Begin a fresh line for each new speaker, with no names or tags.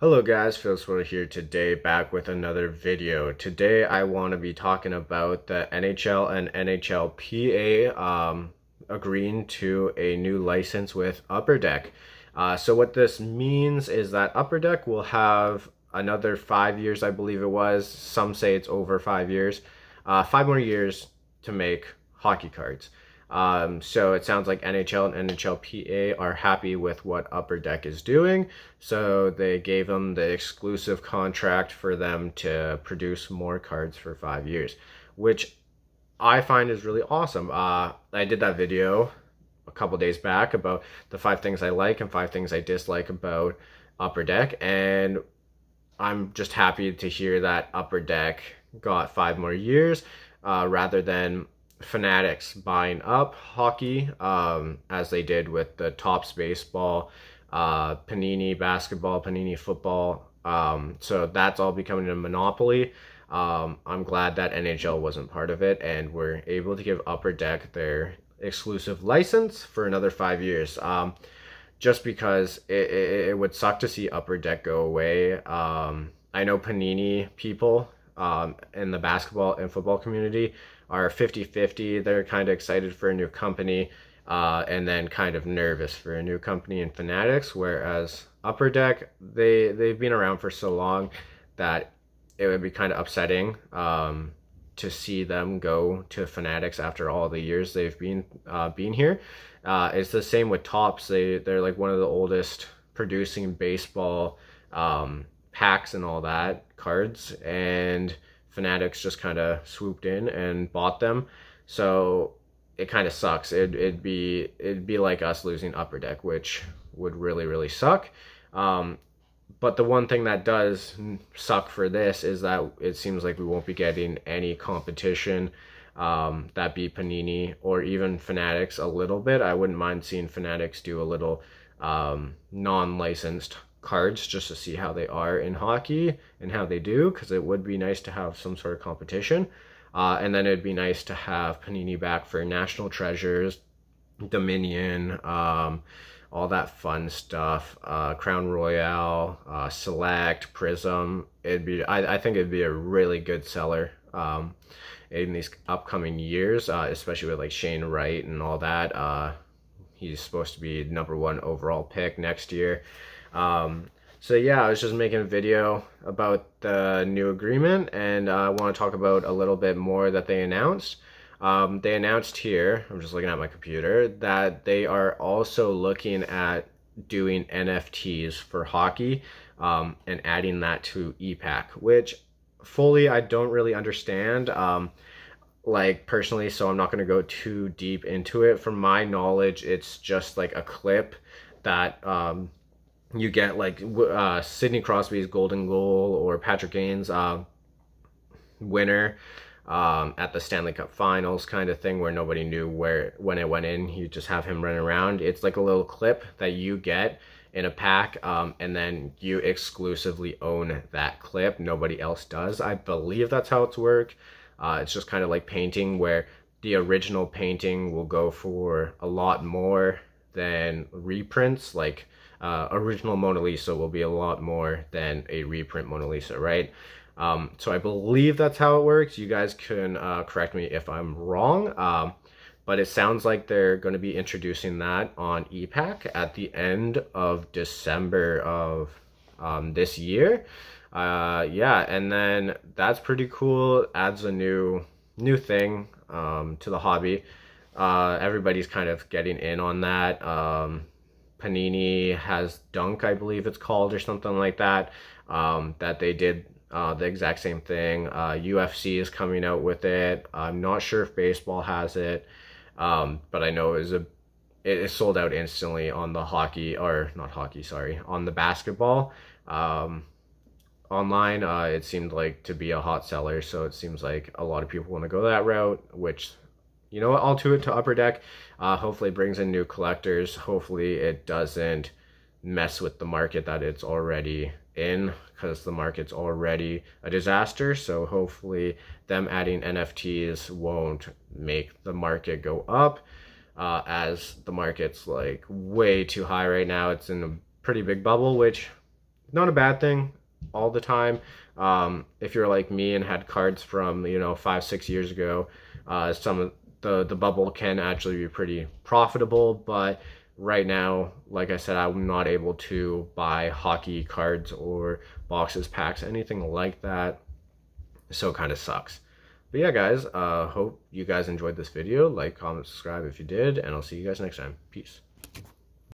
Hello guys, Phil Swirl here today back with another video. Today I want to be talking about the NHL and NHLPA um, agreeing to a new license with Upper Deck. Uh, so what this means is that Upper Deck will have another five years, I believe it was, some say it's over five years, uh, five more years to make hockey cards. Um, so it sounds like NHL and NHLPA are happy with what Upper Deck is doing. So they gave them the exclusive contract for them to produce more cards for five years, which I find is really awesome. Uh, I did that video a couple days back about the five things I like and five things I dislike about Upper Deck. And I'm just happy to hear that Upper Deck got five more years uh, rather than Fanatics buying up hockey um, as they did with the Topps baseball, uh, Panini basketball, Panini football. Um, so that's all becoming a monopoly. Um, I'm glad that NHL wasn't part of it and we're able to give Upper Deck their exclusive license for another five years. Um, just because it, it, it, would suck to see Upper Deck go away. Um, I know Panini people um, in the basketball and football community are 50-50. They're kind of excited for a new company uh, and then kind of nervous for a new company in Fanatics, whereas Upper Deck, they, they've been around for so long that it would be kind of upsetting um, to see them go to Fanatics after all the years they've been uh, been here. Uh, it's the same with Tops. They, they're like one of the oldest producing baseball um, packs and all that cards and Fanatics just kind of swooped in and bought them. So it kind of sucks. It, would be it'd be like us losing Upper Deck, which would really really suck. Um, but the one thing that does suck for this is that it seems like we won't be getting any competition um, that be Panini or even Fanatics a little bit. I wouldn't mind seeing Fanatics do a little um, non-licensed cards just to see how they are in hockey and how they do because it would be nice to have some sort of competition. Uh, and then it'd be nice to have Panini back for National Treasures, Dominion, um, all that fun stuff, uh, Crown Royale, uh, Select, Prism. It'd be, I, I, think it'd be a really good seller um, in these upcoming years, uh, especially with like Shane Wright and all that. Uh, he's supposed to be number one overall pick next year. Um, so yeah, I was just making a video about the new agreement and uh, I want to talk about a little bit more that they announced. Um, they announced here, I'm just looking at my computer, that they are also looking at doing NFTs for hockey um, and adding that to EPAC, which fully I don't really understand. Um, like personally, so I'm not going to go too deep into it. From my knowledge, it's just like a clip that um, you get like uh, Sidney Crosby's golden goal or Patrick Kane's uh, winner um, at the Stanley Cup Finals kind of thing where nobody knew where when it went in. You just have him run around. It's like a little clip that you get in a pack, um, and then you exclusively own that clip. Nobody else does. I believe that's how it's work. Uh, it's just kind of like painting where the original painting will go for a lot more than reprints. Like uh, original Mona Lisa will be a lot more than a reprint Mona Lisa, right? Um, so I believe that's how it works. You guys can uh, correct me if I'm wrong. Um, but it sounds like they're going to be introducing that on EPAC at the end of December of um, this year. Uh, yeah, and then that's pretty cool. Adds a new new thing um, to the hobby. Uh, everybody's kind of getting in on that. Um, Panini has Dunk, I believe it's called, or something like that, um, that they did uh, the exact same thing. Uh, UFC is coming out with it. I'm not sure if baseball has it, um, but I know it was a it, sold out instantly on the hockey or not hockey, sorry, on the basketball. Um, online, uh, it seemed like to be a hot seller, so it seems like a lot of people want to go that route, which you know what, I'll do it to Upper Deck. Uh, hopefully brings in new collectors. Hopefully it doesn't mess with the market that it's already in because the market's already a disaster. So hopefully them adding NFTs won't make the market go up uh, as the market's like way too high right now. It's in a pretty big bubble, which not a bad thing all the time. Um, if you're like me and had cards from, you know, five, six years ago, uh, some the the bubble can actually be pretty profitable but right now like i said i'm not able to buy hockey cards or boxes packs anything like that so kind of sucks but yeah guys uh hope you guys enjoyed this video like comment subscribe if you did and i'll see you guys next time peace